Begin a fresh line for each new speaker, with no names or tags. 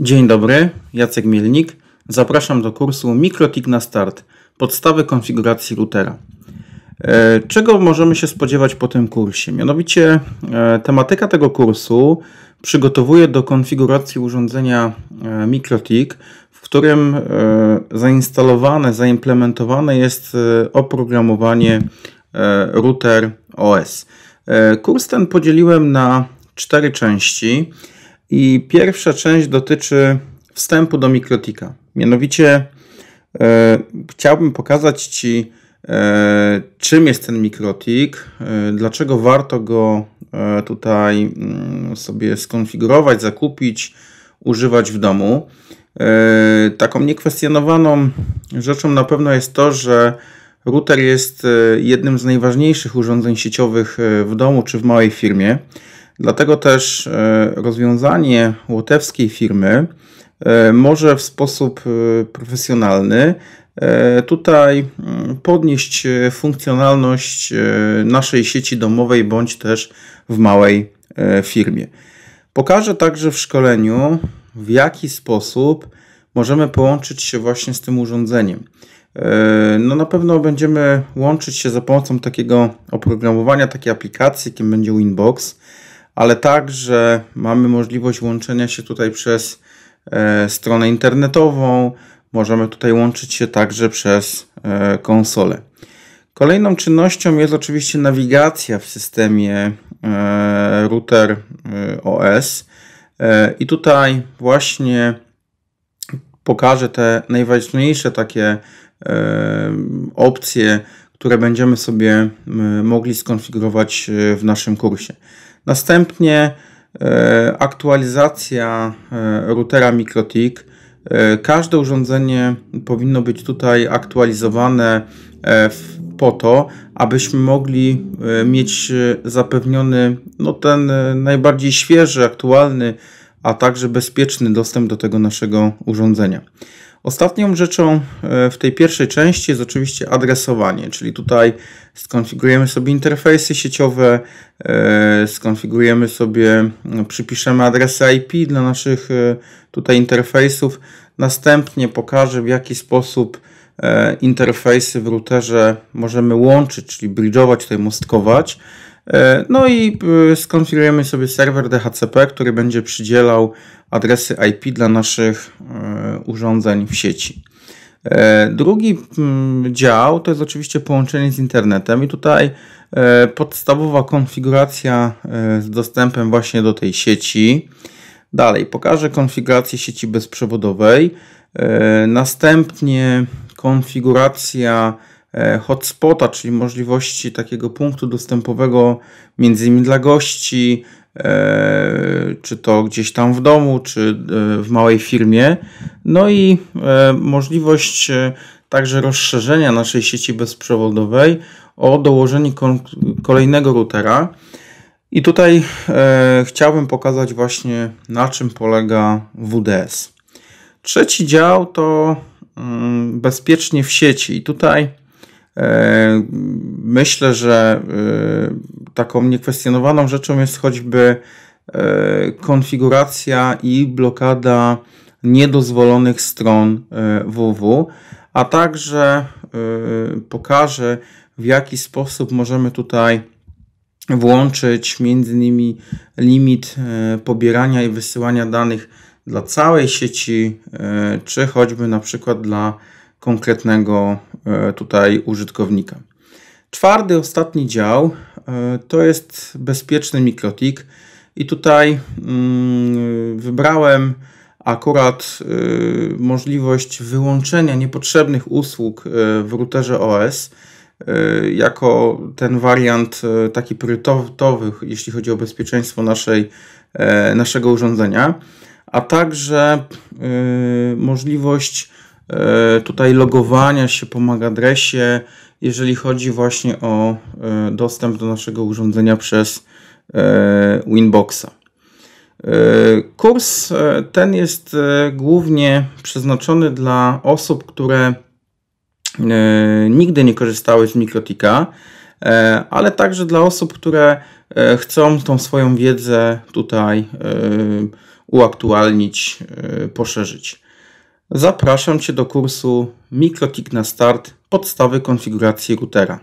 Dzień dobry, Jacek Mielnik. Zapraszam do kursu MikroTik na start. Podstawy konfiguracji routera. E, czego możemy się spodziewać po tym kursie? Mianowicie e, tematyka tego kursu przygotowuje do konfiguracji urządzenia e, MikroTik, w którym zainstalowane, zaimplementowane jest oprogramowanie router OS. Kurs ten podzieliłem na cztery części. I pierwsza część dotyczy wstępu do mikrotika. Mianowicie e, chciałbym pokazać Ci, e, czym jest ten mikrotik, e, dlaczego warto go e, tutaj m, mm, sobie skonfigurować, zakupić, używać w domu. E, taką niekwestionowaną rzeczą na pewno jest to, że router jest e, jednym z najważniejszych urządzeń sieciowych w domu czy w małej firmie. Dlatego też e, rozwiązanie łotewskiej firmy e, może w sposób e, profesjonalny tutaj mm, podnieść funkcjonalność naszej sieci domowej bądź też w małej firmie. Pokażę także w szkoleniu, w jaki sposób możemy połączyć się właśnie z tym urządzeniem. No na pewno będziemy łączyć się za pomocą takiego oprogramowania, takiej aplikacji, jakim będzie Winbox ale także mamy możliwość łączenia się tutaj przez e, stronę internetową. Możemy tutaj łączyć się także przez e, konsolę. Kolejną czynnością jest oczywiście nawigacja w systemie e, router OS. I tutaj właśnie pokażę te najważniejsze takie opcje, które będziemy sobie mogli skonfigurować w naszym kursie. Następnie e, aktualizacja e, routera MikroTik. E, każde urządzenie powinno być tutaj aktualizowane po to, abyśmy mogli mieć zapewniony no, ten najbardziej świeży, aktualny, a także bezpieczny dostęp do tego naszego urządzenia. Ostatnią rzeczą e, w tej pierwszej części jest oczywiście adresowanie, czyli tutaj skonfigurujemy sobie interfejsy sieciowe, e, skonfigurujemy sobie, przypiszemy adresy IP dla naszych e, tutaj interfejsów. Następnie pokażę w jaki sposób interfejsy w routerze możemy łączyć, czyli bridge'ować, tutaj mostkować. E, no i e, skonfigurujemy sobie serwer DHCP, który będzie przydzielał adresy IP dla naszych e, urządzeń w sieci. Drugi mm, dział to jest oczywiście połączenie z internetem i tutaj podstawowa konfiguracja z dostępem właśnie do tej sieci. Dalej pokażę konfigurację sieci bezprzewodowej. Następnie konfiguracja E, hotspota, czyli możliwości takiego punktu dostępowego między innymi dla gości, e, czy to gdzieś tam w domu, czy e, w małej firmie. No i możliwość także rozszerzenia naszej sieci bezprzewodowej o dołożenie kolejnego routera. I tutaj chciałbym pokazać właśnie na czym polega WDS. Trzeci dział to mm, bezpiecznie w sieci. I tutaj E, myślę, że e, taką niekwestionowaną rzeczą jest choćby e, konfiguracja i blokada niedozwolonych stron WW, a także pokażę w jaki sposób możemy tutaj włączyć między innymi limit pobierania i wysyłania danych dla całej sieci, czy choćby na przykład dla konkretnego e, tutaj użytkownika. Czwarty, ostatni dział e, to jest bezpieczny mikrotik i tutaj mm, wybrałem akurat e, możliwość wyłączenia niepotrzebnych usług w routerze OS jako ten wariant taki priorytetowy, jeśli chodzi o bezpieczeństwo naszej, naszego urządzenia, a także możliwość E, tutaj logowania się po MAC adresie, jeżeli chodzi właśnie o e, dostęp do naszego urządzenia przez e, Winboxa. Kurs ten jest głównie przeznaczony dla osób, które nigdy nie korzystały z Mikrotika, ale także dla osób, które chcą tą swoją wiedzę tutaj uaktualnić, poszerzyć. Zapraszam Cię do kursu MikroTik na Start Podstawy konfiguracji routera.